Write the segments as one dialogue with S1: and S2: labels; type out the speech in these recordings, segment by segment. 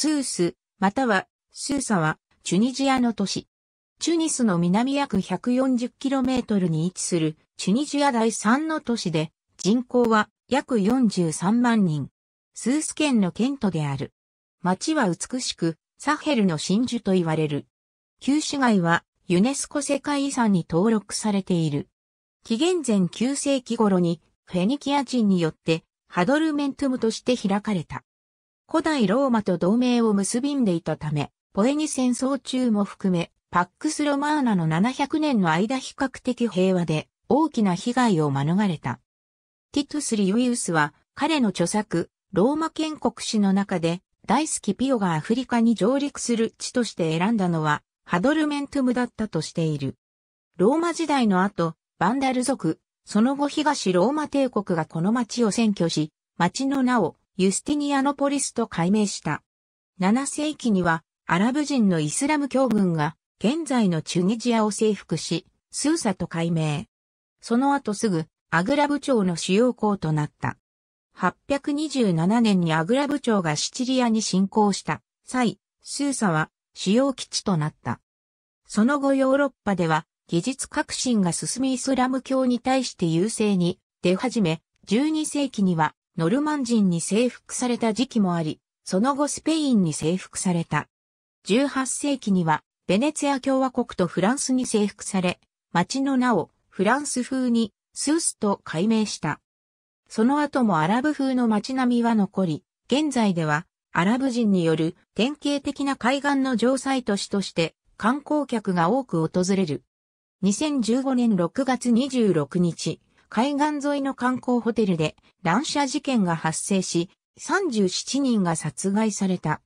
S1: スース、または、スーサは、チュニジアの都市。チュニスの南約 140km に位置する、チュニジア第3の都市で、人口は約43万人。スース県の県都である。町は美しく、サヘルの真珠と言われる。旧市街は、ユネスコ世界遺産に登録されている。紀元前9世紀頃に、フェニキア人によって、ハドルメントムとして開かれた。古代ローマと同盟を結びんでいたため、ポエニ戦争中も含め、パックスロマーナの700年の間比較的平和で大きな被害を免れた。ティトゥス・リウイウスは彼の著作、ローマ建国史の中で大好きピオがアフリカに上陸する地として選んだのはハドルメントムだったとしている。ローマ時代の後、バンダル族、その後東ローマ帝国がこの町を占拠し、町の名をユスティニアノポリスと改名した。7世紀にはアラブ人のイスラム教軍が現在のチュニジアを征服し、スーサと改名。その後すぐアグラ部長の主要校となった。827年にアグラ部長がシチリアに侵攻した際、スーサは主要基地となった。その後ヨーロッパでは技術革新が進みイスラム教に対して優勢に出始め、12世紀にはノルマン人に征服された時期もあり、その後スペインに征服された。18世紀には、ベネツィア共和国とフランスに征服され、町の名をフランス風にスースと改名した。その後もアラブ風の町並みは残り、現在ではアラブ人による典型的な海岸の城塞都市として観光客が多く訪れる。2015年6月26日、海岸沿いの観光ホテルで乱射事件が発生し、37人が殺害された。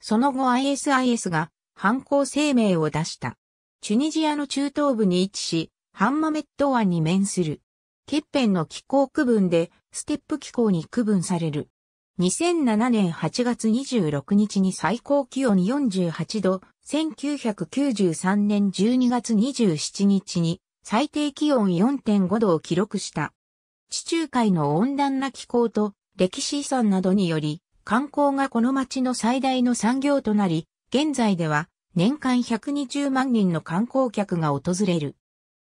S1: その後 ISIS が犯行声明を出した。チュニジアの中東部に位置し、ハンマメット湾に面する。欠片の気候区分で、ステップ気候に区分される。2007年8月26日に最高気温48度、1993年12月27日に最低気温4.5度を記録した。地中海の温暖な気候と歴史遺産などにより、観光がこの町の最大の産業となり、現在では年間120万人の観光客が訪れる。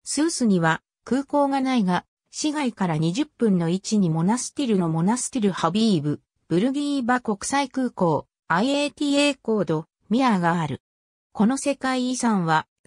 S1: スースには空港がないが、市外から20分の位置にモナスティルのモナスティルハビーブ、ブルギーバ国際空港、IATA コード、ミアがある。この世界遺産は